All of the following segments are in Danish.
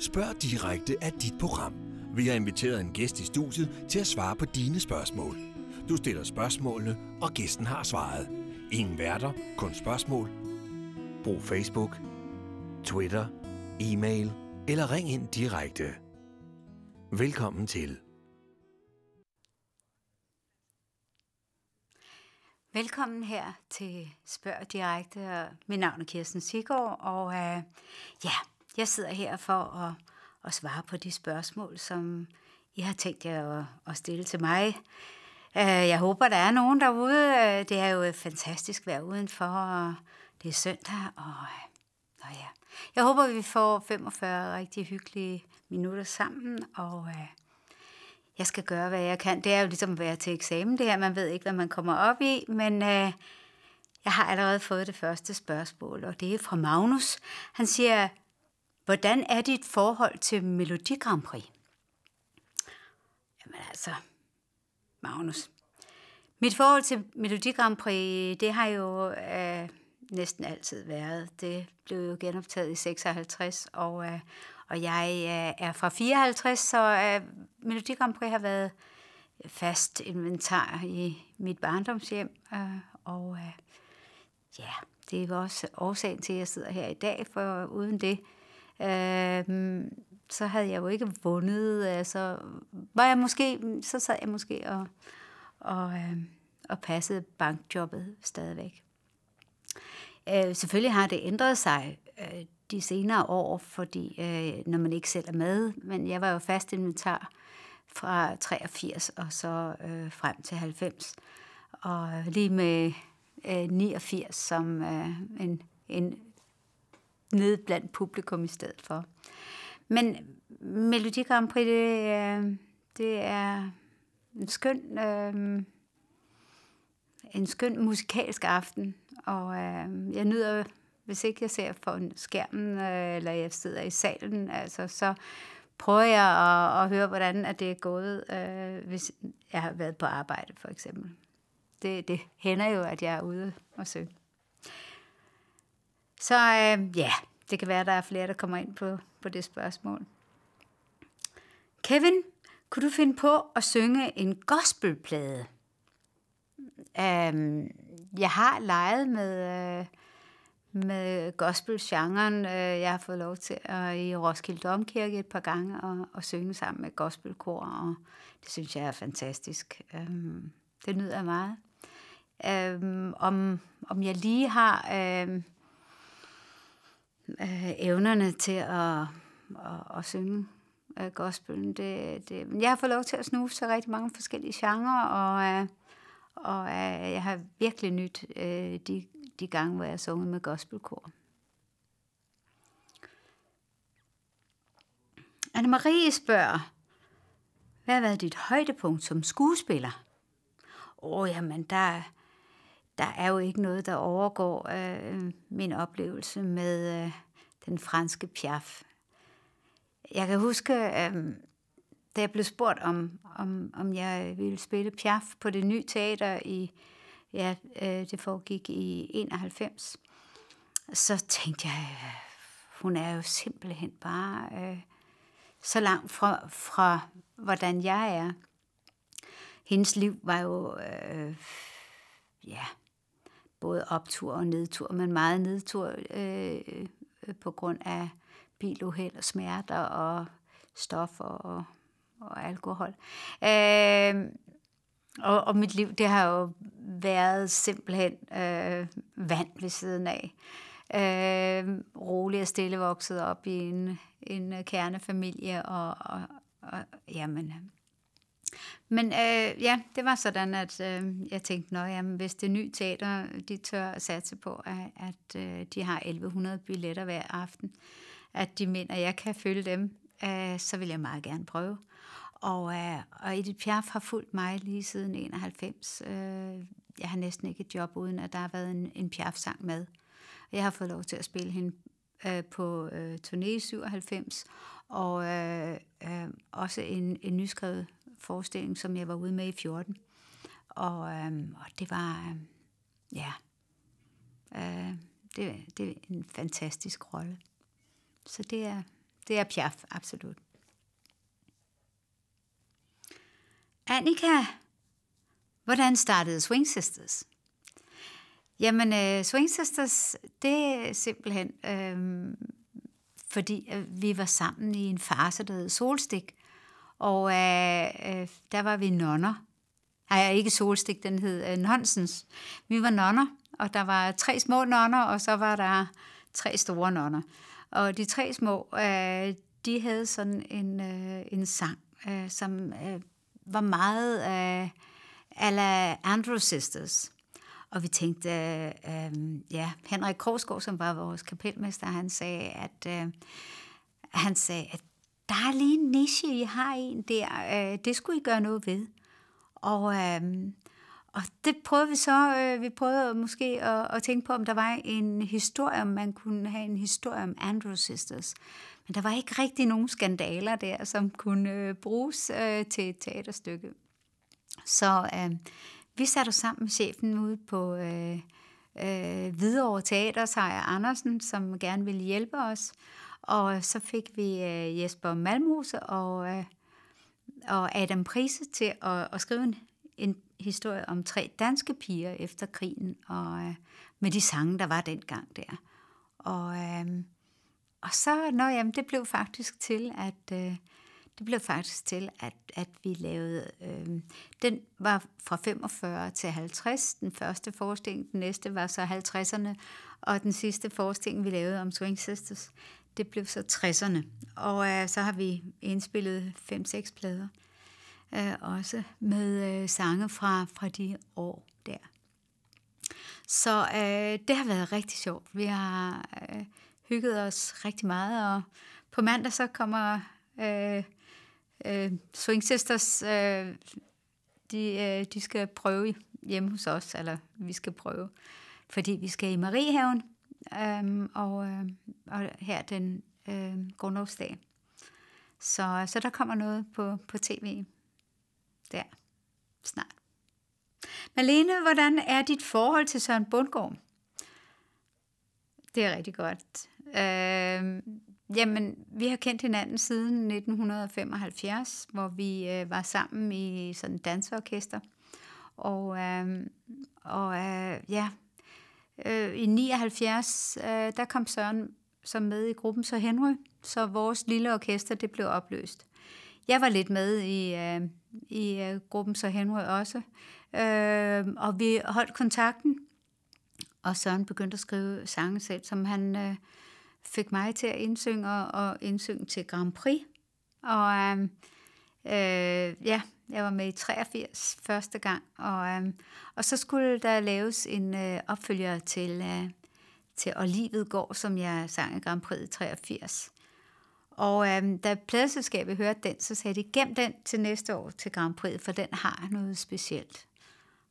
Spørg direkte af dit program. Vi har inviteret en gæst i studiet til at svare på dine spørgsmål. Du stiller spørgsmålene, og gæsten har svaret. Ingen værter, kun spørgsmål. Brug Facebook, Twitter, e-mail eller ring ind direkte. Velkommen til. Velkommen her til Spørg Direkte. Mit navn er Kirsten Sigård, og uh, ja, jeg sidder her for at, at svare på de spørgsmål, som I har tænkt jer at, at stille til mig. Øh, jeg håber, der er nogen derude. Øh, det er jo et fantastisk vejr udenfor, og det er søndag, og, og øh, ja. jeg håber, vi får 45 rigtig hyggelige minutter sammen, og jeg skal gøre, hvad jeg kan. Det er jo ligesom at være til eksamen, det her. Man ved ikke, hvad man kommer op i, men øh, jeg har allerede fået det første spørgsmål, og det er fra Magnus. Han siger, Hvordan er dit forhold til Melodi Grand Prix? Jamen altså, Magnus. Mit forhold til Melodi Grand Prix, det har jo øh, næsten altid været. Det blev jo genoptaget i 56, og, øh, og jeg øh, er fra 54, så øh, Melodi Grand Prix har været fast inventar i mit barndomshjem. Øh, og øh, ja, det er også årsagen til, at jeg sidder her i dag, for uden det, øh, så havde jeg jo ikke vundet. Altså, var jeg måske, så sad jeg måske og, og, øh, og passede bankjobbet stadigvæk. Øh, selvfølgelig har det ændret sig øh, de senere år, fordi øh, når man ikke selv er med, men jeg var jo fast inventar fra 83 og så øh, frem til 90. Og lige med øh, 89 som øh, en, en nede blandt publikum i stedet for. Men Melodi Grand Prix, det, er, øh, det er en skøn, øh, en skøn musikalsk aften, og øh, jeg nyder, hvis ikke jeg ser for skærmen, øh, eller jeg sidder i salen, altså, så prøver jeg at, at høre, hvordan at det er gået, øh, hvis jeg har været på arbejde, for eksempel. Det, det hænder jo, at jeg er ude og søge. Så øh, ja, det kan være, at der er flere, der kommer ind på, på det spørgsmål. Kevin, kunne du finde på at synge en gospelplade? Um, jeg har leget med, uh, med gospelgenren. Øh, jeg har fået lov til at i Roskilde Domkirke et par gange og, og synge sammen med gospelkor, og det synes jeg er fantastisk. Um, det nyder jeg meget. Um, om, om jeg lige har... Øhm, øh, evnerne til at, at, at synge øh, gospelen. Det, det, men jeg har fået lov til at snuse til rigtig mange forskellige genrer, og, øh, og øh, jeg har virkelig nyt øh, de, de gange, hvor jeg har sunget med gospelkor. Anne-Marie spørger, hvad har været dit højdepunkt som skuespiller? Åh, oh, jamen, der, der er jo ikke noget, der overgår øh, min oplevelse med... Øh, den franske Piaf. Jeg kan huske, øh, da jeg blev spurgt, om, om, om jeg ville spille Piaf på det nye teater i, ja, øh, det foregik i 91, så tænkte jeg, øh, hun er jo simpelthen bare øh, så langt fra, fra, hvordan jeg er. Hendes liv var jo, øh, ja, både optur og nedtur, men meget nedtur. Øh, på grund af biluheld og smerter og stoffer og, og alkohol. Øh, og, og mit liv, det har jo været simpelthen øh, vand ved siden af. Øh, rolig og stille vokset op i en, en kernefamilie, og, og, og jamen, men øh, ja, det var sådan, at øh, jeg tænkte, nå, jamen, hvis det nye teater, de tør satse på, at, at øh, de har 1100 billetter hver aften, at de mener, at jeg kan følge dem, øh, så vil jeg meget gerne prøve. Og, øh, og Edith Piaf har fulgt mig lige siden 91. Øh, jeg har næsten ikke et job, uden at der har været en, en Piaf-sang med. Jeg har fået lov til at spille hende øh, på øh, turné i 97, og øh, øh, også en, en nyskrevet forestilling, som jeg var ude med i 14. Og, øhm, og det var, øhm, ja, øh, det, det er en fantastisk rolle. Så det er, det er pjaf, absolut. Annika, hvordan startede Swing Sisters? Jamen, øh, Swing Sisters, det er simpelthen, øhm, øh, fordi vi var sammen i en farse, der hed Solstik, og øh, øh, der var vi nonner. Nej, ikke Solstik, den hed øh, Nonsens. Vi var nonner, og der var tre små nonner, og så var der tre store nonner. Og de tre små, øh, de havde sådan en, øh, en sang, øh, som øh, var meget øh, ala Andrew Sisters. Og vi tænkte, øh, øh, ja, Henrik Krogsgaard, som var vores kapelmester, han sagde, at, øh, han sagde, at der er lige en niche, I har en der, øh, det skulle I gøre noget ved. Og, øh, og det prøvede vi så, øh, vi prøvede måske at, at tænke på, om der var en historie, om man kunne have en historie om Andrew Sisters. Men der var ikke rigtig nogen skandaler der, som kunne øh, bruges øh, til et teaterstykke. Så øh, vi satte os sammen med chefen ude på øh, øh, Hvidovre Teater, Sejer Andersen, som gerne ville hjælpe os. Og øh, så fik vi øh, Jesper Malmose og, øh, og Adam Prise til at, at skrive en, en historie om tre danske piger efter krigen, og øh, med de sange, der var dengang der. Og, øh, og så, nå jamen, det blev faktisk til, at... Øh, det blev faktisk til, at, at vi lavede... Øh, den var fra 45 til 50, den første forestilling. Den næste var så 50'erne, og den sidste forestilling, vi lavede om Swing Sisters, det blev så 60'erne. Og øh, så har vi indspillet 5-6 plader, øh, også med øh, sange fra, fra de år der. Så øh, det har været rigtig sjovt. Vi har øh, hygget os rigtig meget, og på mandag så kommer øh, øh, Swing Sisters, øh, de, øh, de skal prøve hjemme hos os, eller vi skal prøve, fordi vi skal i Mariehaven, øhm, og, øh, og her den øh, grundlovsdag. Så, så der kommer noget på, på tv der snart. Malene, hvordan er dit forhold til Søren Bundgaard? Det er rigtig godt. Øh, jamen, vi har kendt hinanden siden 1975, hvor vi øh, var sammen i sådan danseorkester. Og, øh, og øh, ja, øh, i 79, øh, der kom Søren som med i gruppen, så Henry, så vores lille orkester, det blev opløst. Jeg var lidt med i, øh, i øh, gruppen, så Henry også. Øh, og vi holdt kontakten, og Søren begyndte at skrive sange selv, som han øh, fik mig til at indsynge, og, og indsynge til Grand Prix. Og øh, øh, ja, jeg var med i 83 første gang, og, øhm, og så skulle der laves en øh, opfølger til, øh, til Og livet går, som jeg sang i Grand Prix i 83. Og øhm, da pladeselskabet hørte den, så sagde de, gem den til næste år til Grand Prix, for den har noget specielt.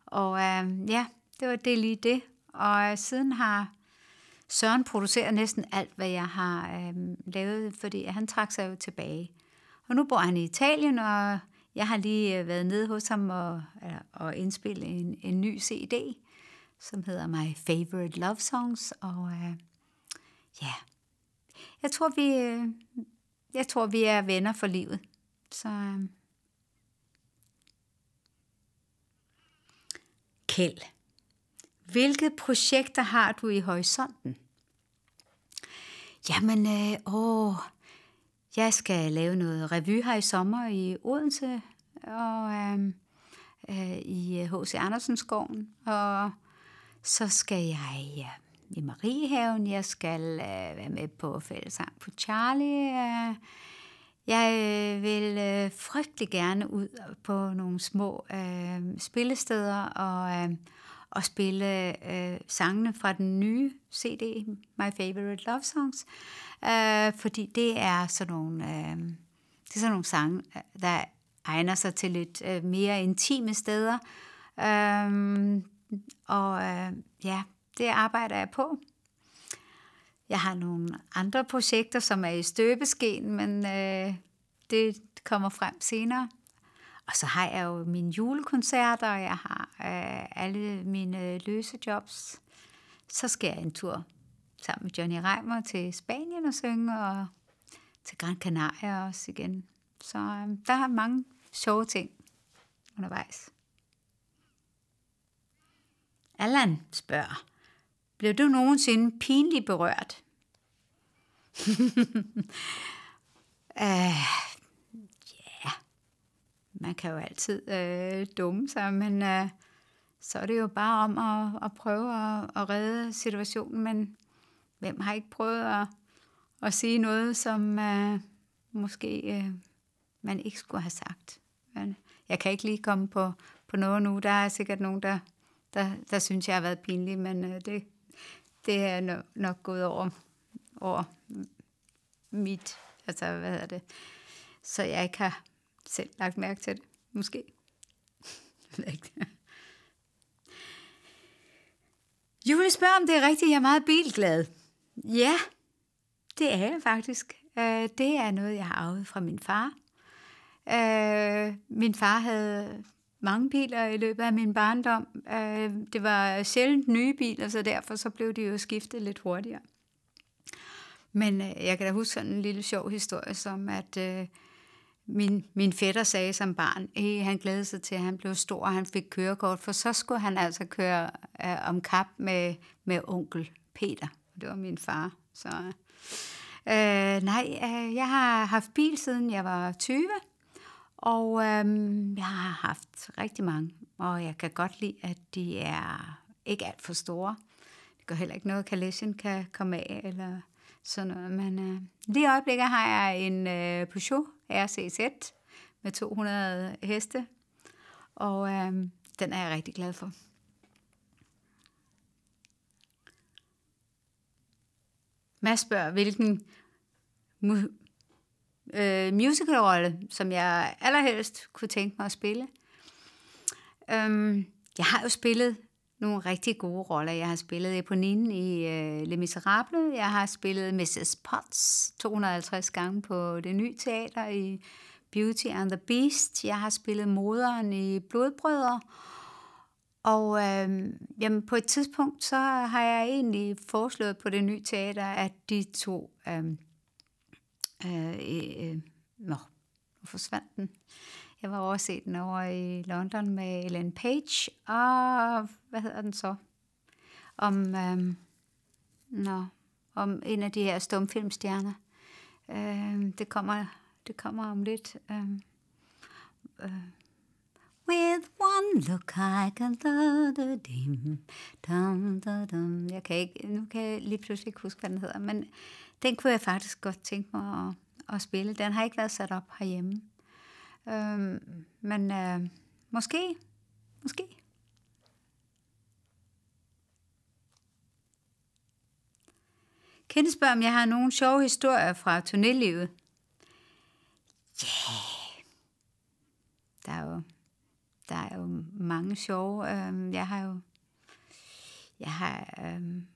Og øhm, ja, det var det lige det. Og øh, siden har Søren produceret næsten alt, hvad jeg har øhm, lavet, fordi han trak sig jo tilbage. Og nu bor han i Italien, og jeg har lige øh, været nede hos ham og, og indspille en, en ny CD, som hedder My Favorite Love Songs. Og øh, ja, jeg tror, vi, øh, jeg tror, vi er venner for livet. Så øh. Kjeld, hvilke projekter har du i horisonten? Jamen, øh, åh, jeg skal lave noget revy her i sommer i Odense og øh, øh, i H.C. Øh, Andersens Og så skal jeg øh, i Mariehaven. Jeg skal øh, være med på fællesang på Charlie. Øh, jeg øh, vil øh, frygtelig gerne ud på nogle små øh, spillesteder og... Øh, og spille øh, sangene fra den nye CD, My Favorite Love Songs, øh, fordi det er sådan nogle, øh, det er sådan nogle sange, der egner sig til lidt øh, mere intime steder. Øh, og øh, ja, det arbejder jeg på. Jeg har nogle andre projekter, som er i støbeskeen, men øh, det kommer frem senere. Og så har jeg jo mine julekoncerter, og jeg har øh, alle mine øh, løse jobs. Så skal jeg en tur sammen med Johnny Reimer til Spanien og synge, og til Gran Canaria også igen. Så øh, der er mange sjove ting undervejs. Allan spørger, blev du nogensinde pinligt berørt? Æh, øh, man kan jo altid øh, dumme sig, men øh, så er det jo bare om at, at prøve at, at redde situationen. Men hvem har ikke prøvet at, at sige noget, som øh, måske øh, man ikke skulle have sagt? Men jeg kan ikke lige komme på, på noget nu. Der er sikkert nogen, der, der, der synes, jeg har været pinlig, men øh, det, det er nok nok gået over, over mit, altså hvad hedder det, så jeg ikke har selv lagt mærke til det, måske. Jeg Julie spørger, om det er rigtigt, jeg er meget bilglad. Ja, det er jeg faktisk. Øh, det er noget, jeg har arvet fra min far. Øh, min far havde mange biler i løbet af min barndom. Øh, det var sjældent nye biler, så derfor så blev de jo skiftet lidt hurtigere. Men jeg kan da huske sådan en lille sjov historie, som at øh, min, min fætter sagde som barn, hey, han glædede sig til, at han blev stor, og han fik kørekort, for så skulle han altså køre øh, om kap med, med onkel Peter. Det var min far. Så, øh, nej, øh, jeg har haft bil, siden jeg var 20, og øh, jeg har haft rigtig mange, og jeg kan godt lide, at de er ikke alt for store. Det går heller ikke noget, at kan komme af, eller sådan noget. Men øh, lige i øjeblikket har jeg en øh, Peugeot RCZ med 200 heste, og øh, den er jeg rigtig glad for. Mads spørger, hvilken mu- øh, musicalrolle, som jeg allerhelst kunne tænke mig at spille. Øhm, jeg har jo spillet nogle rigtig gode roller. Jeg har spillet Eponine i øh, Le Miserable. Jeg har spillet Mrs. Potts 250 gange på det nye teater i Beauty and the Beast. Jeg har spillet moderen i Blodbrødre. Og øh, jamen, på et tidspunkt, så har jeg egentlig foreslået på det nye teater, at de to... Øh, øh, øh, nå, nu forsvandt den. Øh, jeg var også set den over i London med Ellen Page, og hvad hedder den så? Om, øhm, no, om en af de her stumfilmstjerner. Øhm, det, kommer, det kommer om lidt. Øhm, øh. With one look I can da da dim, dum, da, dum. Jeg kan ikke, nu kan jeg lige pludselig ikke huske, hvad den hedder, men den kunne jeg faktisk godt tænke mig at, at spille. Den har ikke været sat op herhjemme. Øh, men øh, måske, måske. Kende spørger, om jeg har nogle sjove historier fra tunnellivet. Ja, yeah. der er jo, der er jo mange sjove. Øhm, jeg har jo, jeg har, øhm,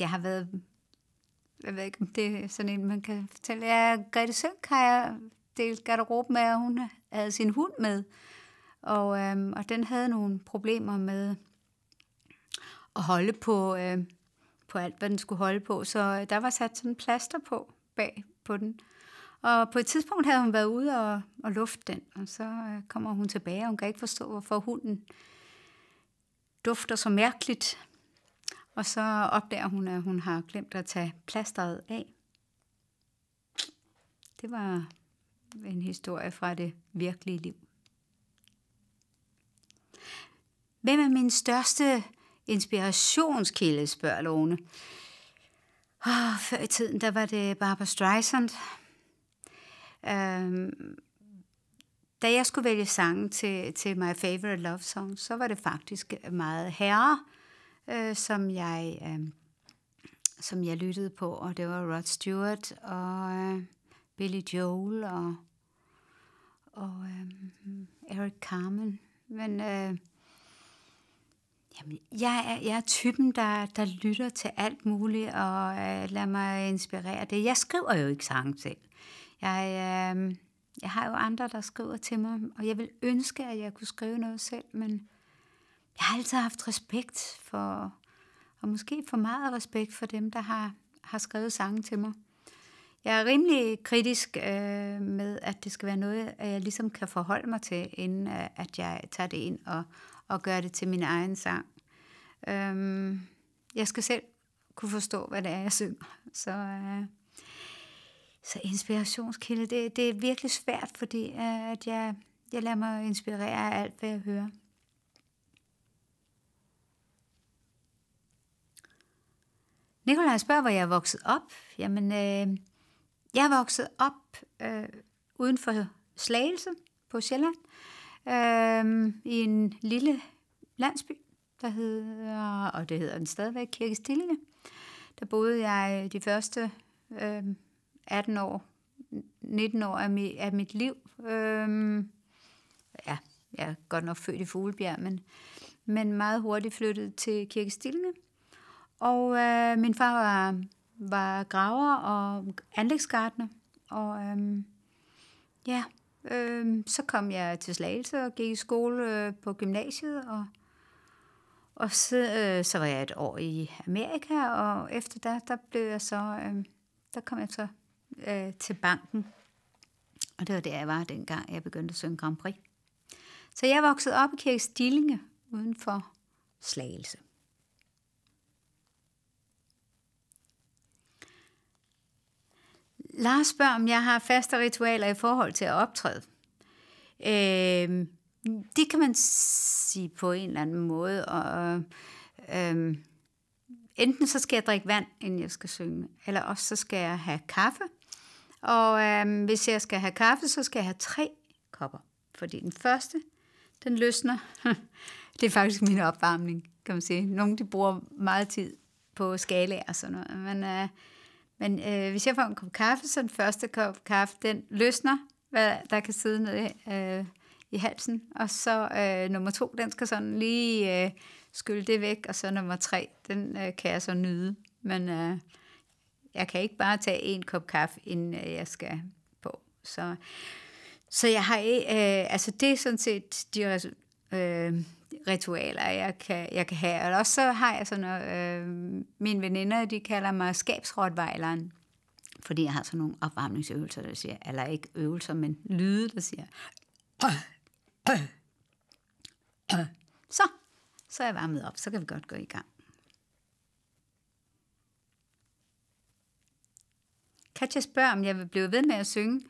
jeg har været, jeg ved ikke, om det er sådan en, man kan fortælle. Ja, Grete Sønk har jeg delt garderob med, og hun havde sin hund med. Og, øh, og den havde nogle problemer med at holde på, øh, på alt, hvad den skulle holde på. Så øh, der var sat sådan plaster på bag på den. Og på et tidspunkt havde hun været ude og, og lufte den, og så øh, kommer hun tilbage, og hun kan ikke forstå, hvorfor hunden dufter så mærkeligt. Og så opdager hun, at hun har glemt at tage plasteret af. Det var en historie fra det virkelige liv. Hvem er min største inspirationskilde, spørger Lone. Oh, før i tiden, der var det Barbara Streisand. Um, da jeg skulle vælge sangen til, til My Favorite Love Song, så var det faktisk meget herre, øh, som jeg... Øh, som jeg lyttede på, og det var Rod Stewart og øh, Billy Joel og, og øh, Eric Carmen. Men øh, Jamen, jeg er, jeg er typen, der, der lytter til alt muligt og øh, lader mig inspirere det. Jeg skriver jo ikke sang selv. Jeg, øh, jeg har jo andre, der skriver til mig, og jeg vil ønske, at jeg kunne skrive noget selv, men jeg har altid haft respekt for, og måske for meget respekt for dem, der har, har skrevet sange til mig. Jeg er rimelig kritisk øh, med, at det skal være noget, jeg ligesom kan forholde mig til, inden øh, at jeg tager det ind og, og gør det til min egen sang. Øhm, jeg skal selv kunne forstå, hvad det er, jeg synger. Så, øh, så inspirationskilde, det, det er virkelig svært, fordi øh, at jeg, jeg lader mig inspirere af alt, hvad jeg hører. Nikolaj spørger, hvor jeg er vokset op. Jamen, øh, jeg er vokset op øh, uden for Slagelse på Sjælland, øh, i en lille landsby, der hedder, og det hedder den stadigvæk, Kirkestillinge. Der boede jeg de første øh, 18 år, 19 år af, mi, af mit liv. Øh, ja, jeg er godt nok født i Fuglebjerg, men, men meget hurtigt flyttet til Kirkestillinge. Og øh, min far var var graver og anlægsgardner. Og øhm, ja, øhm, så kom jeg til Slagelse og gik i skole øh, på gymnasiet. Og, og så, øh, så var jeg et år i Amerika, og efter det, der blev jeg så, øh, der kom jeg så øh, til banken. Og det var der, jeg var dengang, jeg begyndte at synge Grand Prix. Så jeg voksede op i Kirke Stillinge uden for Slagelse. Lars spørger, om jeg har faste ritualer i forhold til at optræde. Øh, det kan man sige på en eller anden måde. Og, øh, enten så skal jeg drikke vand, inden jeg skal synge, eller også så skal jeg have kaffe. Og øh, hvis jeg skal have kaffe, så skal jeg have tre kopper. Fordi den første, den løsner. det er faktisk min opvarmning, kan man sige. Nogle de bruger meget tid på skala og sådan noget. Men øh, men øh, hvis jeg får en kop kaffe, så den første kop kaffe, den løsner, hvad der kan sidde nede øh, i halsen. Og så øh, nummer to, den skal sådan lige øh, skylle det væk. Og så nummer tre, den øh, kan jeg så nyde. Men øh, jeg kan ikke bare tage en kop kaffe, inden øh, jeg skal på. Så, så jeg har øh, altså det er sådan set de øh, ritualer, jeg kan, jeg kan have. Og så har jeg sådan noget, øh, mine veninder, de kalder mig skabsrotvejleren, fordi jeg har sådan nogle opvarmningsøvelser, der siger, eller ikke øvelser, men lyde, der siger, så, så er jeg varmet op, så kan vi godt gå i gang. Katja spørger, om jeg vil blive ved med at synge.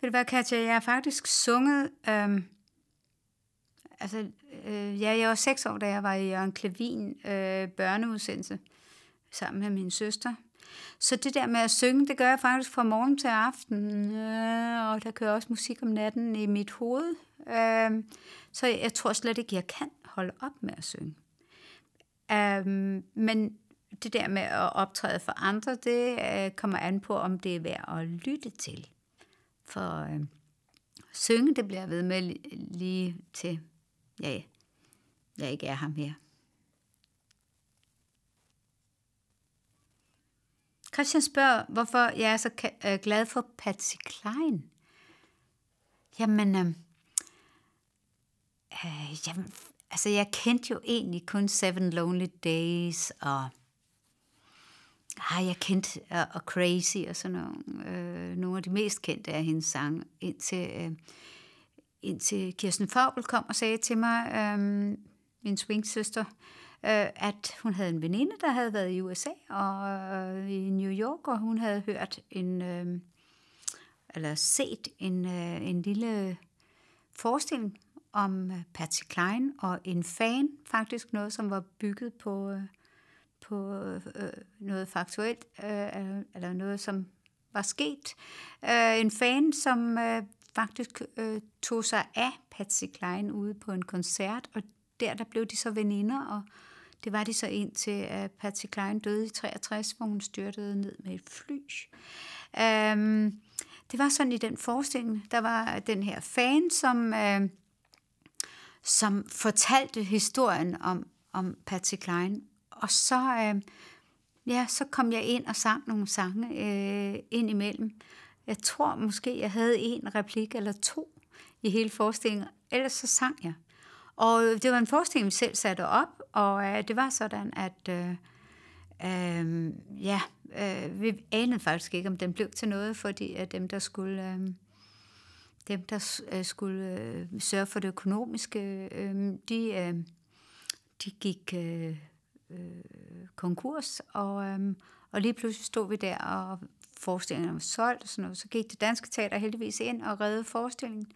Ved du hvad, Katja, jeg har faktisk sunget Øh, altså, øh, ja, jeg var seks år, da jeg var i Jørgen Klevin øh, børneudsendelse sammen med min søster. Så det der med at synge, det gør jeg faktisk fra morgen til aften, øh, og der kører også musik om natten i mit hoved. Øh, så jeg tror slet ikke, jeg kan holde op med at synge. Øh, men det der med at optræde for andre, det øh, kommer an på, om det er værd at lytte til. For øh, synge, det bliver jeg ved med lige til jeg, jeg ikke er her Christian spørger, hvorfor jeg er så øh, glad for Patsy Klein. Jamen, øh, øh, jamen, altså jeg kendte jo egentlig kun Seven Lonely Days og har ah, jeg kendt og, og Crazy og sådan nogle, øh, nogle af de mest kendte af hendes sange, indtil øh, indtil Kirsten Fagl kom og sagde til mig, øh, min swingsøster, øh, at hun havde en veninde, der havde været i USA og øh, i New York, og hun havde hørt en, øh, eller set en, øh, en lille forestilling om øh, Patsy Klein, og en fan faktisk, noget som var bygget på, øh, på øh, øh, noget faktuelt, øh, eller noget som var sket. Øh, en fan, som øh, faktisk øh, tog sig af Patsy Klein ude på en koncert, og der, der blev de så veninder, og det var de så indtil, at Patsy Klein døde i 63, hvor hun styrtede ned med et fly. Øhm, det var sådan i den forestilling, der var den her fan, som, øh, som fortalte historien om, om Patsy Klein. Og så, øh, ja, så kom jeg ind og sang nogle sange øh, ind imellem. Jeg tror måske, jeg havde en replik eller to i hele forestillingen. Ellers så sang jeg. Og det var en forestilling, vi selv satte op, og øh, det var sådan, at øh, øh, ja, øh, vi anede faktisk ikke, om den blev til noget, fordi at øh, dem, der skulle... Øh, dem, der øh, skulle øh, sørge for det økonomiske, øh, de, øh, de gik øh, øh, konkurs, og, øh, og lige pludselig stod vi der og, forestillingen var solgt og sådan noget, så gik det danske teater heldigvis ind og redde forestillingen.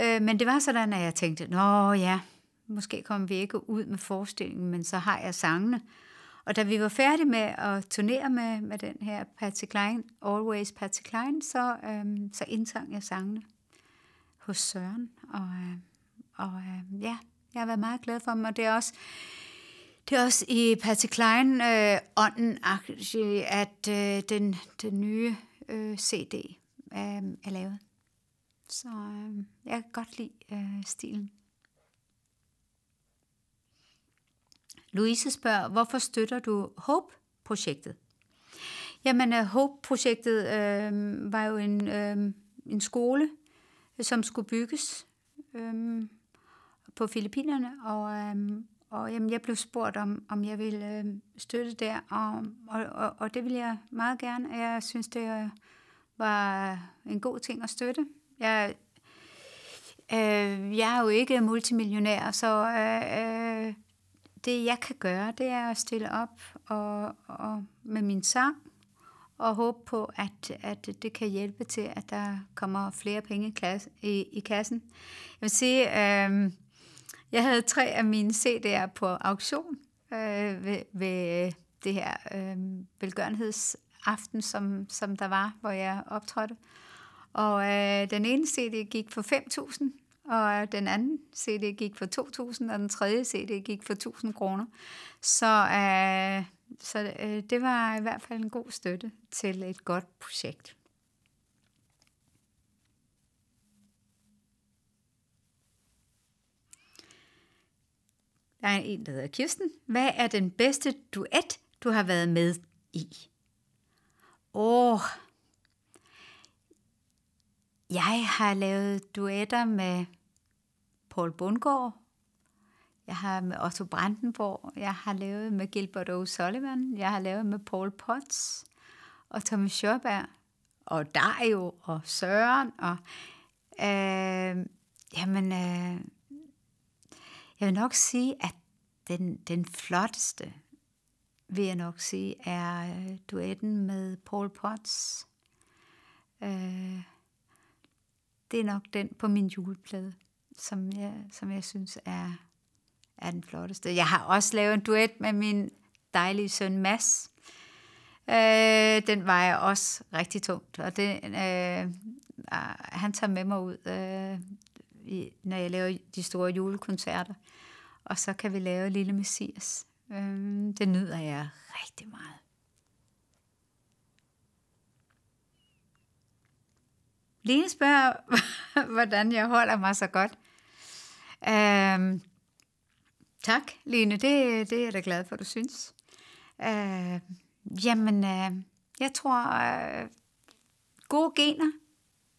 Øh, men det var sådan, at jeg tænkte, nå ja, måske kommer vi ikke ud med forestillingen, men så har jeg sangene. Og da vi var færdige med at turnere med, med den her Patsy Klein, Always Patsy Klein, så, øh, så indsang jeg sangene hos Søren. Og, øh, og øh, ja, jeg har været meget glad for dem, og det er også det er også i Patsy Klein øh, ånden, at øh, den, den nye øh, CD øh, er lavet. Så øh, jeg kan godt lide øh, stilen. Louise spørger, hvorfor støtter du HOPE-projektet? Jamen, øh, HOPE-projektet øh, var jo en, øh, en skole, som skulle bygges øh, på Filippinerne, og, øh, og jamen, jeg blev spurgt, om, om jeg ville øh, støtte der, og, og, og, og det vil jeg meget gerne. Jeg synes, det øh, var en god ting at støtte. Jeg, øh, jeg er jo ikke multimillionær, så øh, øh, det, jeg kan gøre, det er at stille op og, og med min sang, og håbe på, at, at det kan hjælpe til, at der kommer flere penge i, i, i kassen. Jeg vil sige... Øh, jeg havde tre af mine CD'er på auktion øh, ved, ved øh, det her øh, velgørenhedsaften, som, som der var, hvor jeg optrådte. Og øh, den ene CD gik for 5.000, og den anden CD gik for 2.000, og den tredje CD gik for 1.000 kroner. Så, øh, så øh, det var i hvert fald en god støtte til et godt projekt. Der er en, der hedder Kirsten. Hvad er den bedste duet, du har været med i? Åh, oh, jeg har lavet duetter med Paul Bundgaard. Jeg har med Otto Brandenborg. Jeg har lavet med Gilbert O'Sullivan. Jeg har lavet med Paul Potts og Tommy Sjørberg og Dario og Søren. Og, øh, jamen, øh, jeg vil nok sige, at den, den flotteste, vil jeg nok sige, er øh, duetten med Paul Potts. Øh, det er nok den på min juleplade, som jeg, som jeg synes er, er den flotteste. Jeg har også lavet en duet med min dejlige søn Mads. Øh, den var jeg også rigtig tungt, og det, øh, ah, han tager med mig ud, øh, i, når jeg laver de store julekoncerter og så kan vi lave Lille Messias. Øh, det nyder jeg rigtig meget. Lene spørger, hvordan jeg holder mig så godt. Øhm, tak, Lene. Det, det er jeg da glad for, du synes. Øhm, jamen, øh, jeg tror, øh, gode gener.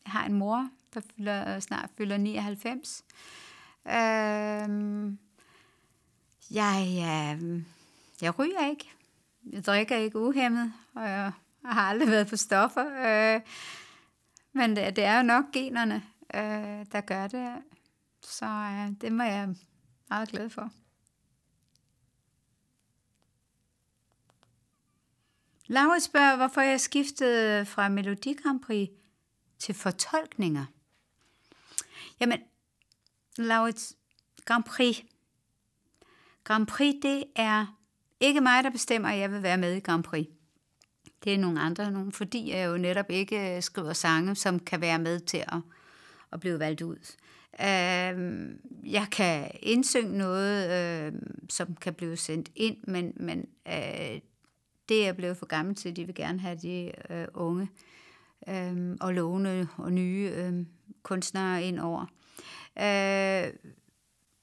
Jeg har en mor, der fylder, snart fylder 99. Øhm, jeg, øh, jeg ryger ikke. Jeg drikker ikke uhemmet, og jeg har aldrig været på stoffer. Øh, men det, det er jo nok generne, øh, der gør det. Så øh, det må jeg meget glad for. Laura spørger, hvorfor jeg skiftede fra Melodi Grand Prix til fortolkninger. Jamen, Laura Grand Prix Grand Prix, det er ikke mig, der bestemmer, at jeg vil være med i Grand Prix. Det er nogle andre, nogen, fordi jeg jo netop ikke øh, skriver sange, som kan være med til at, at blive valgt ud. Øh, jeg kan indsynge noget, øh, som kan blive sendt ind, men, men det er jeg blevet for gammel til. De vil gerne have de unge og lovende og nye kunstnere ind over.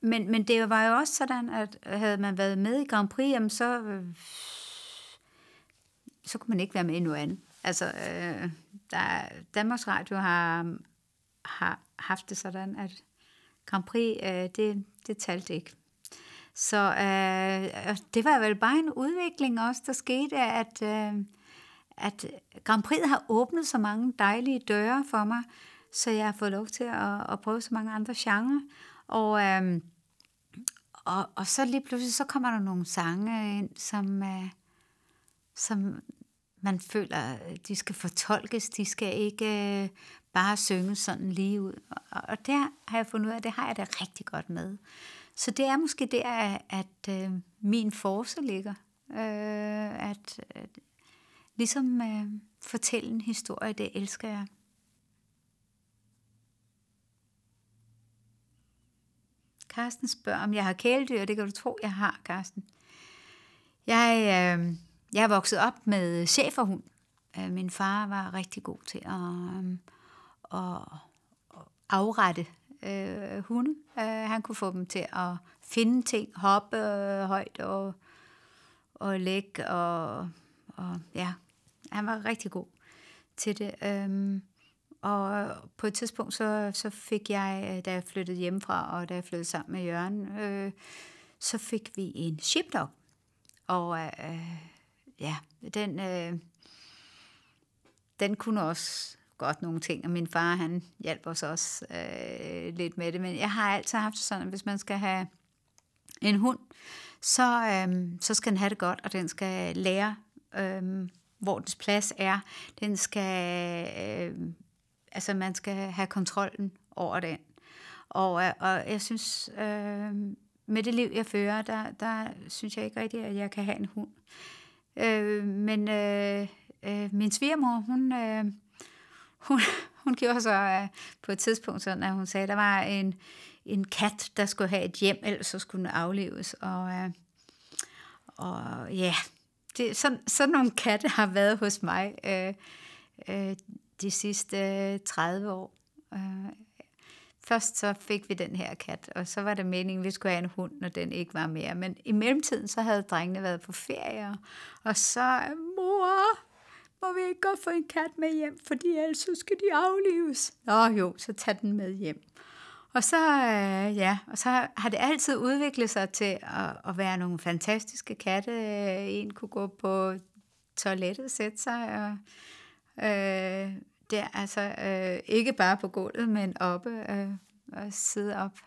Men, men det var jo også sådan, at havde man været med i Grand Prix, jamen så, øh, så kunne man ikke være med i noget andet. Altså, øh, der, Danmarks Radio har, har haft det sådan, at Grand Prix, øh, det, det talte ikke. Så øh, det var vel bare en udvikling også, der skete, at, øh, at Grand Prix har åbnet så mange dejlige døre for mig, så jeg har fået lov til at, at prøve så mange andre genrer. Og øh, og, og så lige pludselig, så kommer der nogle sange ind, som, uh, som man føler, øh, de skal fortolkes, de skal ikke uh, bare synge sådan lige ud. Og, og der har jeg fundet ud af, at det har jeg da rigtig godt med. Så det er måske der, at uh, min force ligger. Uh, at, at ligesom uh, fortælle en historie, det elsker jeg. Karsten spørger, om jeg har kæledyr. Det kan du tro, jeg har, Karsten. Jeg, øh, jeg er vokset op med cheferhund. Øh, min far var rigtig god til at, øh, at afrette øh, hunde. Øh, han kunne få dem til at finde ting, hoppe øh, højt og, og lægge. Og, og, ja, han var rigtig god til det. Øh, og på et tidspunkt, så, så fik jeg, øh, da jeg flyttede hjemmefra, og da jeg flyttede sammen med Jørgen, øh, så fik vi en sheepdog. Og øh, ja, den, øh, den kunne også godt nogle ting, og min far, han hjalp os også øh, lidt med det. Men jeg har altid haft sådan, at hvis man skal have en hund, så, øh, så skal den have det godt, og den skal lære, øh, hvor dens plads er. Den skal... Øh, altså man skal have kontrollen over den. Og, øh, og jeg synes, øh, med det liv, jeg fører, der, der synes jeg ikke rigtigt, at jeg kan have en hund. Øh, men øh, øh, min svigermor, hun, øh, hun, hun gjorde så øh, på et tidspunkt sådan, at hun sagde, at der var en, en kat, der skulle have et hjem, ellers så skulle den afleves. Og, øh, og ja, det, sådan, sådan nogle katte har været hos mig. Øh, øh, de sidste 30 øh, år. Øh, først så fik vi den her kat, og så var det meningen, at vi skulle have en hund, når den ikke var mere. Men i mellemtiden, så havde drengene været på ferie, og så, øh, mor, må vi ikke godt få en kat med hjem, fordi ellers så skal de aflives. Nå jo, så tag den med hjem. Og så, øh, ja, og så har det altid udviklet sig til at, at være nogle fantastiske katte. En kunne gå på toilettet og sætte sig, og øh, der, altså øh, ikke bare på gulvet, men oppe øh, og sidde op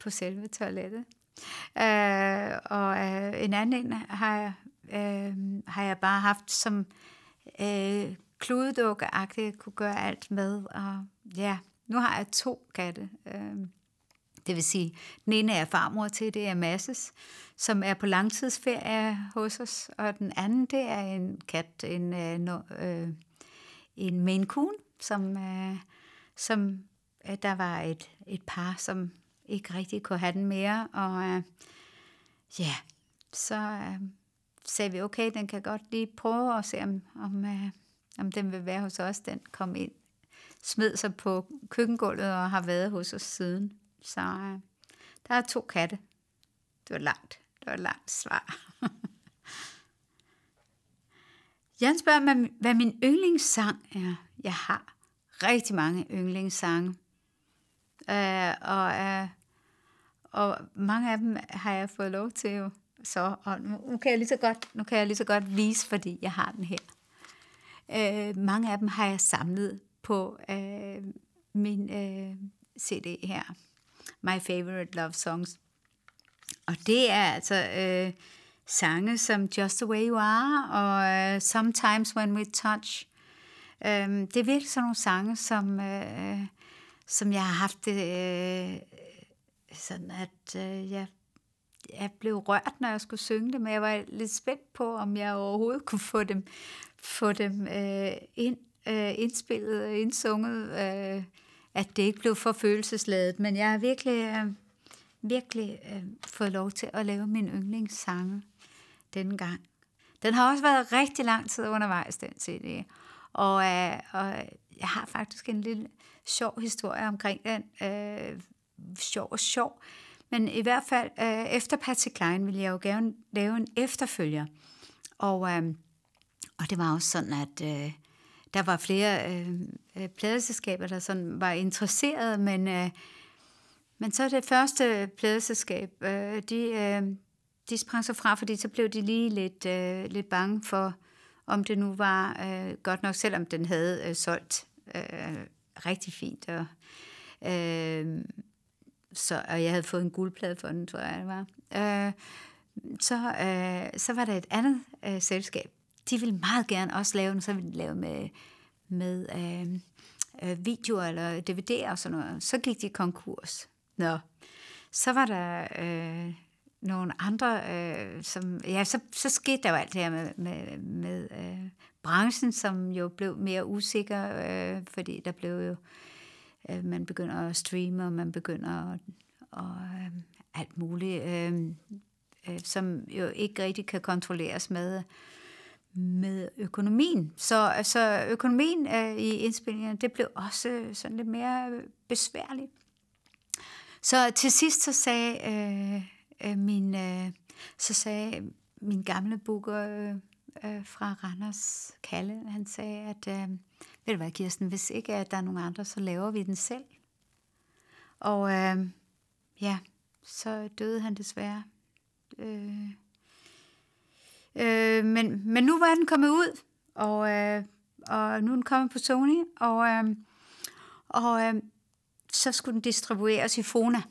på selve toilettet. Øh, og øh, en anden en har, jeg, øh, har jeg bare haft som øh, kludedukkeagtigt, kunne gøre alt med. Og ja, nu har jeg to katte. Øh, det vil sige, den ene er farmor til, det er Masses, som er på langtidsferie hos os, og den anden, det er en kat, en øh, øh, en Maine Coon, som, øh, som øh, der var et, et par, som ikke rigtig kunne have den mere. Og øh, ja, så øh, sagde vi, okay, den kan godt lige prøve at se, om, om, øh, om den vil være hos os. Den kom ind, smed sig på køkkengulvet og har været hos os siden. Så øh, der er to katte. Det var langt. Det var et langt svar. Jan spørger, hvad min yndlingssang er. Jeg har rigtig mange yndlingssange. Øh, og, øh, og mange af dem har jeg fået lov til jo. Så, og nu, kan jeg lige så godt, nu kan jeg lige så godt vise, fordi jeg har den her. Øh, mange af dem har jeg samlet på øh, min øh, CD her. My Favorite Love Songs. Og det er altså øh, sange som Just the Way You Are og uh, Sometimes When We Touch. Um, det er virkelig sådan nogle sange, som, uh, som jeg har haft det uh, sådan, at uh, jeg, jeg blev rørt, når jeg skulle synge dem, men jeg var lidt spændt på, om jeg overhovedet kunne få dem, få dem uh, ind, uh, indspillet, indsunget, uh, at det ikke blev for følelsesladet. Men jeg har virkelig... Uh, virkelig øh, fået lov til at lave min yndlingssange denne gang. Den har også været rigtig lang tid undervejs, den CD. Og, øh, og jeg har faktisk en lille sjov historie omkring den. Øh, sjov og sjov. Men i hvert fald, øh, efter Patsy Klein ville jeg jo gerne lave en efterfølger. Og, øh, og det var også sådan, at øh, der var flere øh, øh pladeselskaber, der sådan var interesserede, men, øh, men så det første pladeselskab, øh, de, øh, de sprang sig fra, fordi så blev de lige lidt, øh, lidt bange for, om det nu var øh, godt nok, selvom den havde øh, solgt øh, rigtig fint. Og, øh, så, og jeg havde fået en guldplade for den, tror jeg, det var. Øh, så, øh, så var der et andet øh, selskab. De ville meget gerne også lave den, så ville de lave med, med øh, øh, videoer eller DVD'er og sådan noget. Så gik de konkurs. Nå, så var der... Øh, nogle andre, øh, som, ja, så, så skete der jo alt det her med, med, med øh, branchen, som jo blev mere usikker, øh, fordi der blev jo, øh, man begynder at streame, og man begynder at, og, øh, alt muligt, øh, øh, som jo ikke rigtig kan kontrolleres med, med økonomien. Så altså, økonomien øh, i indspillingen, det blev også sådan lidt mere besværligt. Så til sidst så sagde... Øh, øh, min, øh, så sagde min gamle booker øh, øh, fra Randers, Kalle, han sagde, at øh, ved du hvad, Kirsten, hvis ikke at der er nogen andre, så laver vi den selv. Og øh, ja, så døde han desværre. Øh, øh, men, men nu var den kommet ud, og, øh, og nu er den kommet på Sony, og, øh, og øh, så skulle den distribueres i Fona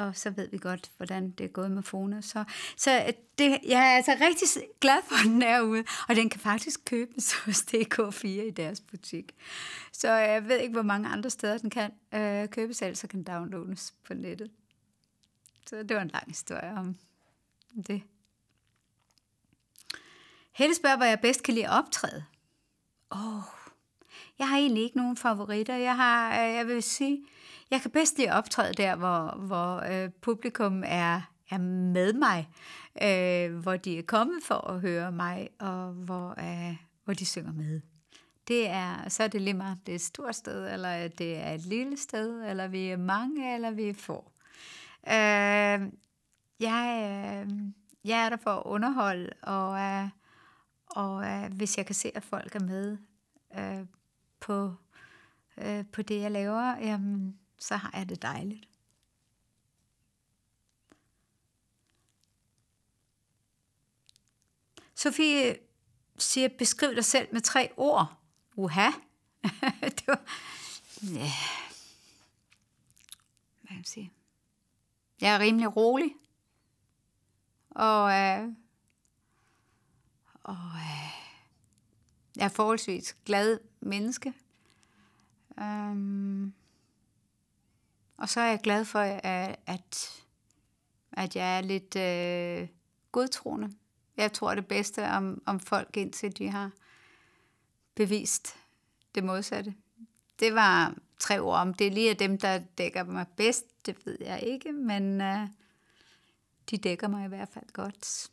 og så ved vi godt, hvordan det er gået med Fona. Så, så øh, det, jeg er altså rigtig glad for, at den er ude, og den kan faktisk købes hos DK4 i deres butik. Så jeg ved ikke, hvor mange andre steder den kan øh, købes, altså kan downloades på nettet. Så det var en lang historie om det. Helle spørger, hvor jeg bedst kan lide at optræde. Åh, oh, jeg har egentlig ikke nogen favoritter. Jeg har, øh, jeg vil sige, jeg kan bedst lide optræde der, hvor, hvor øh, publikum er, er med mig, øh, hvor de er kommet for at høre mig, og hvor, øh, hvor de synger med. Det er, så er det lige meget, det er et stort sted, eller det er et lille sted, eller vi er mange, eller vi er få. Øh, jeg, øh, jeg er der for at underholde, og, øh, og øh, hvis jeg kan se, at folk er med øh, på, øh, på det, jeg laver, jamen, så har jeg det dejligt. Sofie siger, beskriv dig selv med tre ord. Uha. det var... Ja. Hvad kan jeg sige? Jeg er rimelig rolig. Og, øh, og øh, jeg er forholdsvis glad menneske. Um, og så er jeg glad for, at, at, at jeg er lidt uh, godtroende. Jeg tror det bedste om, om folk, indtil de har bevist det modsatte. Det var tre år. Om det er lige af dem, der dækker mig bedst, det ved jeg ikke, men uh, de dækker mig i hvert fald godt.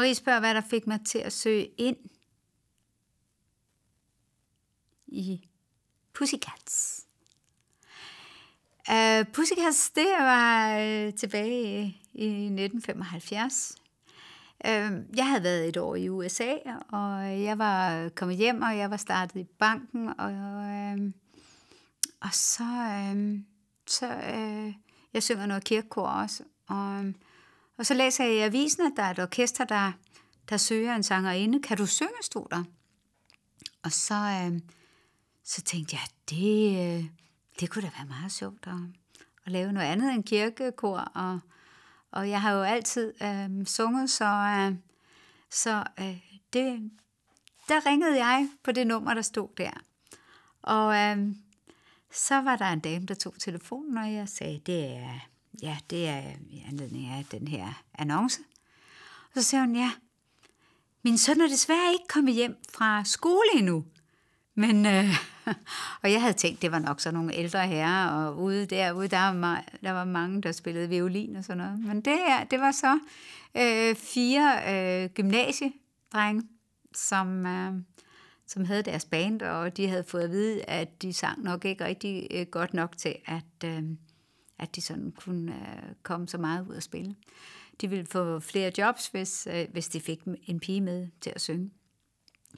I spørger, hvad der fik mig til at søge ind i Pussycats. Uh, Pussycats, det var uh, tilbage i 1975. Uh, øh, jeg havde været et år i USA, og jeg var kommet hjem, og jeg var startet i banken, og, uh, og så, uh, så uh, jeg synger noget kirkekor også, og og så læser jeg i avisen, at der er et orkester, der, der søger en sangerinde. Kan du synge, stod der. Og så, øh, så tænkte jeg, det, øh, det kunne da være meget sjovt at, at lave noget andet end kirkekor. Og, og jeg har jo altid øh, sunget, så, øh, så øh, det, der ringede jeg på det nummer, der stod der. Og øh, så var der en dame, der tog telefonen, og jeg sagde, det er ja, det er i anledning af den her annonce. Og så sagde hun, ja, min søn er desværre ikke kommet hjem fra skole endnu. Men, øh, og jeg havde tænkt, det var nok så nogle ældre herrer, og ude derude, der var, meget, der var mange, der spillede violin og sådan noget. Men det, her, det var så øh, fire øh, gymnasiedrenge, som, øh, som havde deres band, og de havde fået at vide, at de sang nok ikke rigtig øh, godt nok til, at, øh, at de sådan kunne øh, komme så meget ud at spille. De ville få flere jobs, hvis, øh, hvis de fik en pige med til at synge.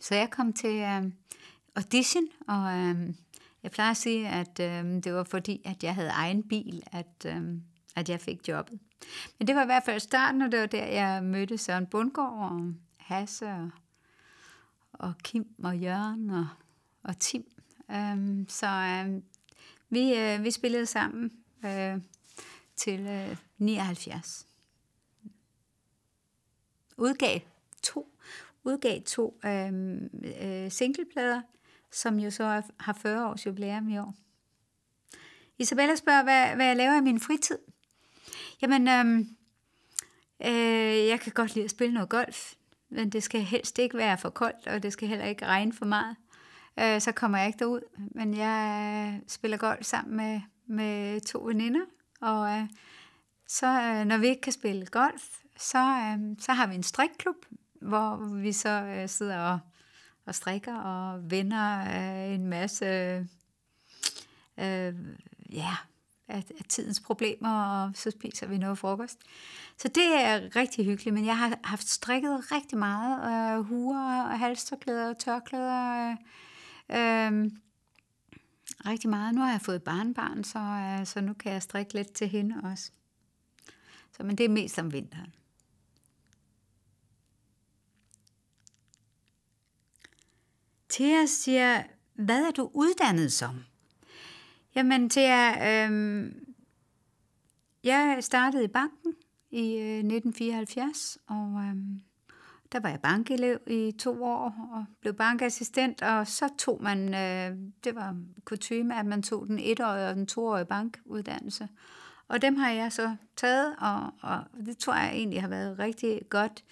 Så jeg kom til øh, audition, og øh, jeg plejer at sige, at øh, det var fordi, at jeg havde egen bil, at, øh, at jeg fik jobbet. Men det var i hvert fald starten, og det var der, jeg mødte Søren Bundgaard og Hasse og, og Kim og Jørgen og, og Tim. Øh, så øh, vi, øh, vi spillede sammen øh, til øh, 79. Udgav to, udgav to øh, øh, singleplader, som jo så har 40 års jubilæum i år. Isabella spørger, hvad, hvad jeg laver i min fritid. Jamen, øh, øh, jeg kan godt lide at spille noget golf, men det skal helst ikke være for koldt, og det skal heller ikke regne for meget. Øh, så kommer jeg ikke derud, men jeg øh, spiller golf sammen med med to veninder, og øh, så øh, når vi ikke kan spille golf, så, øh, så har vi en strikklub, hvor vi så øh, sidder og, og strikker og vender øh, en masse øh, ja, af, af tidens problemer, og så spiser vi noget frokost. Så det er rigtig hyggeligt, men jeg har haft strikket rigtig meget, øh, huer og halsterklæder og tørklæder. Øh, øh, rigtig meget. Nu har jeg fået barnbarn, så, øh, så nu kan jeg strikke lidt til hende også. Så, men det er mest om vinteren. Thea siger, hvad er du uddannet som? Jamen Thea, øh, jeg startede i banken i øh, 1974, og... Øh, der var jeg bankelev i to år og blev bankassistent, og så tog man, øh, det var kutume, at man tog den etårige og den toårige bankuddannelse. Og dem har jeg så taget, og, og det tror jeg egentlig har været rigtig godt,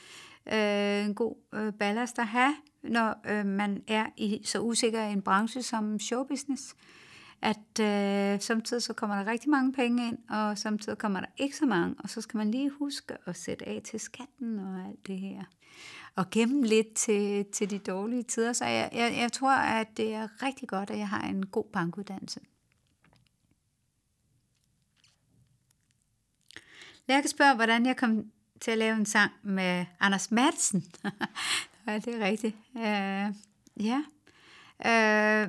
øh, en god øh, ballast at have, når øh, man er i så usikker en branche som showbusiness, at øh, samtidig så kommer der rigtig mange penge ind, og samtidig kommer der ikke så mange, og så skal man lige huske at sætte af til skatten og alt det her og gemme lidt til, til de dårlige tider. Så jeg, jeg, jeg tror, at det er rigtig godt, at jeg har en god bankuddannelse. Lærke spørger, hvordan jeg kom til at lave en sang med Anders Madsen. ja, det er rigtigt. Øh, ja. Øh,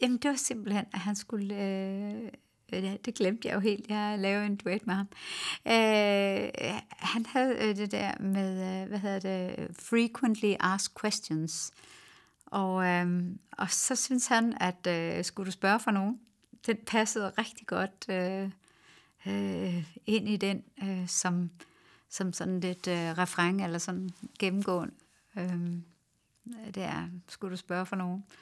jamen, det var simpelthen, at han skulle... Øh, Øh, ja, det glemte jeg jo helt, jeg lavede en duet med ham. Øh, han havde øh, det der med, øh, hvad hedder det, frequently asked questions. Og, øh, og så synes han, at øh, skulle du spørge for nogen, den passede rigtig godt øh, øh, ind i den, øh, som, som sådan lidt øh, refreng eller sådan gennemgående. Øh, det er, skulle du spørge for nogen. Øh,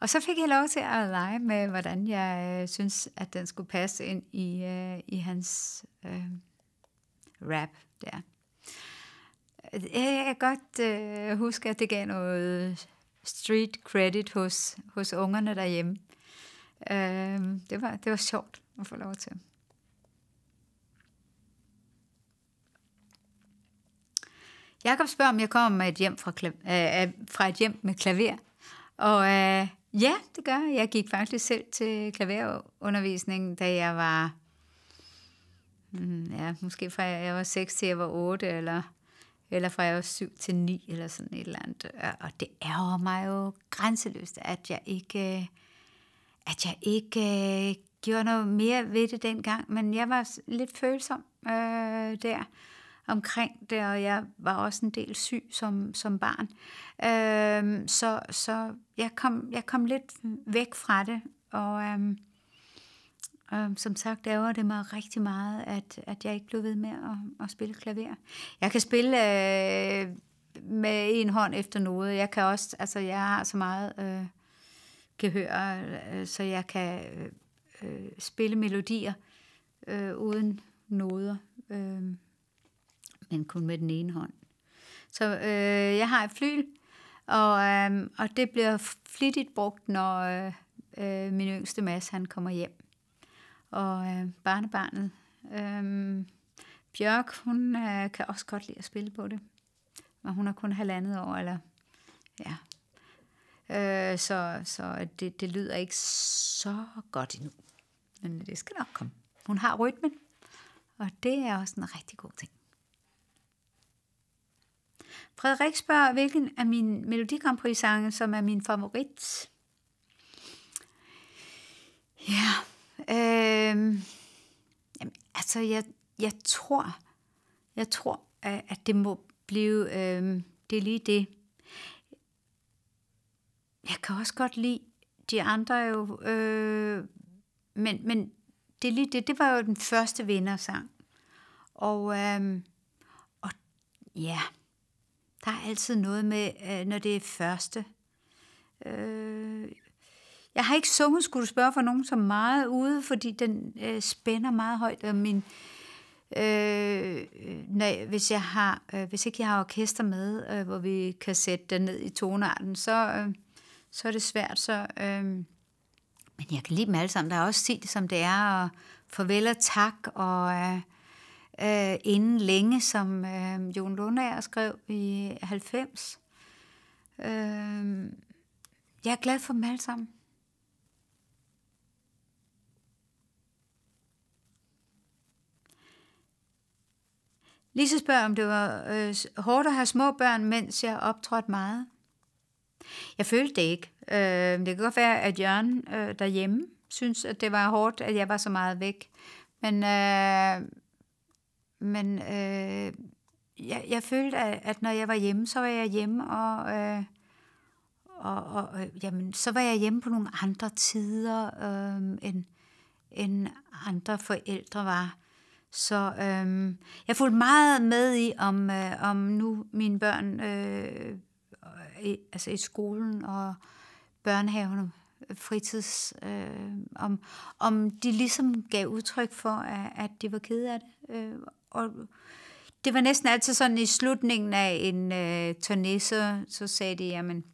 og så fik jeg lov til at lege med, hvordan jeg øh, synes, at den skulle passe ind i, øh, i hans øh, rap der. Øh, jeg kan godt øh, huske, at det gav noget street credit hos, hos ungerne derhjemme. Øh, det, var, det var sjovt at få lov til. Jakob spørger, om jeg kommer med et hjem fra, øh, øh, fra et hjem med klaver. Og øh, Ja, det gør jeg. Jeg gik faktisk selv til klaverundervisning, da jeg var... Hmm, ja, måske fra jeg var 6 til jeg var 8, eller, eller fra jeg var 7 til 9, eller sådan et eller andet. Og det ærger mig jo grænseløst, at jeg ikke, øh, at jeg ikke øh, gjorde noget mere ved det dengang. Men jeg var lidt følsom øh, der omkring det, og jeg var også en del syg som, som barn. Øhm, så så jeg, kom, jeg kom lidt væk fra det, og øhm, øhm, som sagt ærger det mig rigtig meget, at, at jeg ikke blev ved med at, at spille klaver. Jeg kan spille øh, med en hånd efter noget. Jeg kan også, altså jeg har så meget øh, gehør, øh, så jeg kan øh, øh spille melodier øh, uden noder. Øh, men kun med den ene hånd. Så øh, jeg har et flyl, og, øh, og det bliver flittigt brugt, når øh, øh, min yngste Mads han kommer hjem. Og øh, barnebarnet øh, Bjørk, hun øh, kan også godt lide at spille på det. Og hun er kun halvandet år, eller ja. Øh, så så det, det lyder ikke så godt endnu. Men det skal nok komme. Hun har rytmen, og det er også en rigtig god ting. Frederik spørger, hvilken af mine Melodi Grand Prix-sange, som er min favorit. Ja, øh, jamen, altså jeg, jeg tror, jeg tror, at, det må blive, øh, det er lige det. Jeg kan også godt lide de andre jo, øh, men, men det er lige det, det var jo den første vindersang. Og, øh, og ja, der er altid noget med, øh, når det er første. Øh, jeg har ikke sunget, skulle du spørge, for nogen så meget ude, fordi den øh, spænder meget højt, og min... Øh, nej, hvis, jeg har, øh, hvis ikke jeg har orkester med, øh, hvor vi kan sætte den ned i tonarten, så, øh, så er det svært. Så, øh, men jeg kan lide dem alle sammen. Der er også set, det, som det er, og Farvel og Tak, og øh, øh, inden længe, som øh, Jon Lundager skrev i 90. Øh, jeg er glad for dem alle sammen. Lise spørger, om det var øh, hårdt at have små børn, mens jeg optrådte meget. Jeg følte det ikke. Øh, det kan godt være, at Jørgen øh, derhjemme synes, at det var hårdt, at jeg var så meget væk. Men øh, men øh, jeg, jeg følte, at, at når jeg var hjemme, så var jeg hjemme, og, øh, og, og øh, jamen, så var jeg hjemme på nogle andre tider, øh, end, end andre forældre var. Så øh, jeg fulgte meget med i, om, øh, om nu mine børn øh, i, altså i skolen og og fritids, øh, om, om de ligesom gav udtryk for, at, at de var kede af det. Øh, og det var næsten altid sådan i slutningen af en øh, turné, så, så sagde de, jamen,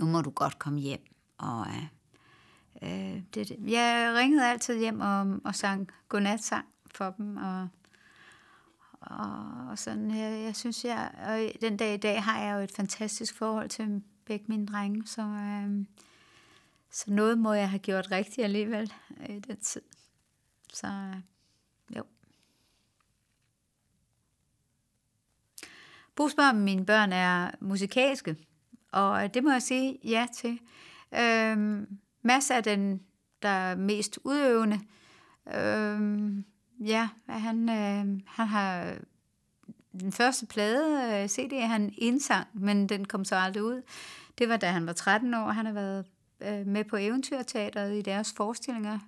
nu må du godt komme hjem. Og øh, øh det, det. jeg ringede altid hjem og, og sang godnatsang for dem, og, og, og sådan, jeg, jeg synes, jeg, og den dag i dag har jeg jo et fantastisk forhold til begge mine drenge, så, øh, så noget må jeg have gjort rigtigt alligevel øh, i den tid. Så øh, om mine børn er musikalske, og det må jeg sige ja til. Øhm, Mads er den, der er mest udøvende. Øhm, ja, han, øh, han har den første plade, øh, CD, han indsang, men den kom så aldrig ud. Det var, da han var 13 år. Han har været øh, med på Eventyrteateret i deres forestillinger,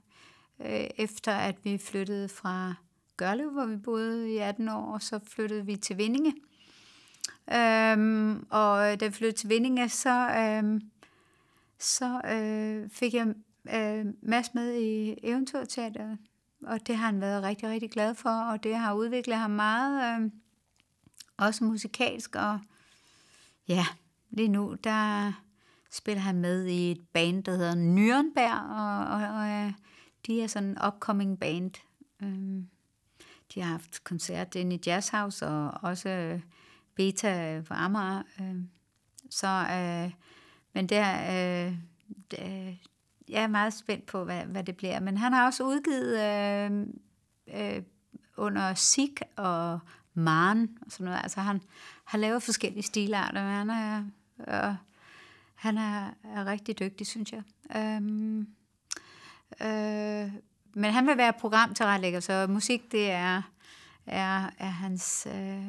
øh, efter at vi flyttede fra Gørlev, hvor vi boede i 18 år, og så flyttede vi til Vindinge. Øhm, og øh, da jeg flyttede til Vindinge, så, øhm, så øh, fik jeg øh, Mads med i Eventyrteateret. Og det har han været rigtig, rigtig glad for, og det har udviklet ham meget, øh, også musikalsk. Og ja, lige nu, der spiller han med i et band, der hedder Nürnberg, og, og, og øh, de er sådan en upcoming band. Øh, de har haft koncert inde i Jazzhouse, og også... Øh, beta på Amager. Øh, så, øh, men der, øh, der, jeg er meget spændt på, hvad, hvad det bliver. Men han har også udgivet øh, øh, under Sig og Maren og sådan noget. Altså han har lavet forskellige stilarter, men han er, og han er, er rigtig dygtig, synes jeg. Øh, øh, men han vil være retlægger, så musik det er, er, er hans øh,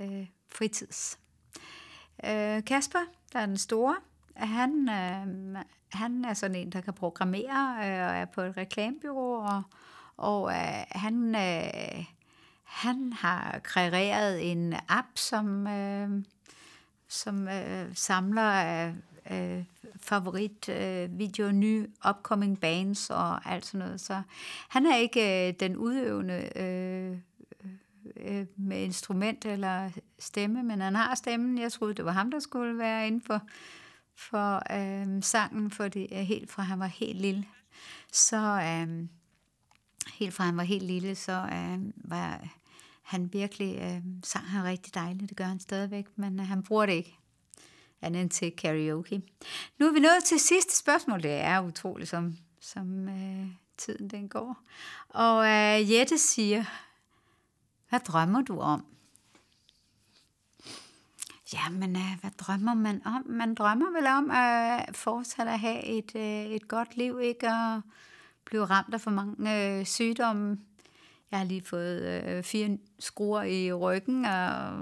øh fritids. Øh, Kasper, der er den store, han, øh, han er sådan en, der kan programmere øh, og er på et reklamebyrå, og, og øh, han, øh, han har kreeret en app, som, øh, som øh, samler øh, favorit øh, video, ny upcoming bands og alt sådan noget. Så han er ikke øh, den udøvende øh, øh, med instrument eller stemme, men han har stemmen. Jeg troede, det var ham, der skulle være inden for, for øh, sangen, for det øh, er helt fra han var helt lille. Så øh, helt fra han var helt lille, så øh, var han virkelig, øh, sang han rigtig dejligt, det gør han stadigvæk, men øh, han bruger det ikke andet til karaoke. Nu er vi nået til sidste spørgsmål. Det er utroligt, som, som øh, tiden den går. Og øh, Jette siger, hvad drømmer du om? Jamen, øh, hvad drømmer man om? Man drømmer vel om at øh, fortsætte at have et, øh, et godt liv, ikke at blive ramt af for mange øh, sygdomme. Jeg har lige fået øh, fire skruer i ryggen, og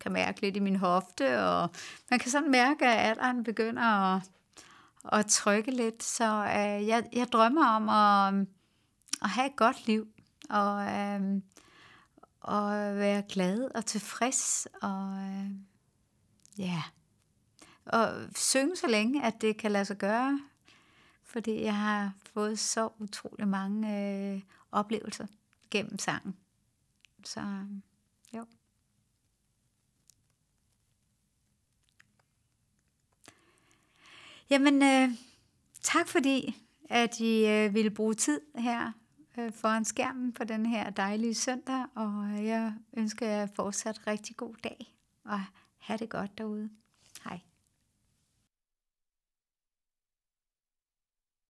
kan mærke lidt i min hofte, og man kan sådan mærke, at alderen begynder at, at trykke lidt. Så øh, jeg, jeg drømmer om at, at have et godt liv, og... Øh, og være glad og tilfreds og øh, ja, og synge så længe, at det kan lade sig gøre, fordi jeg har fået så utrolig mange øh, oplevelser gennem sangen. Så øh, jo. Jamen, øh, tak fordi, at I øh, ville bruge tid her Øh, foran skærmen på den her dejlige søndag, og øh, jeg ønsker jer fortsat rigtig god dag, og have det godt derude.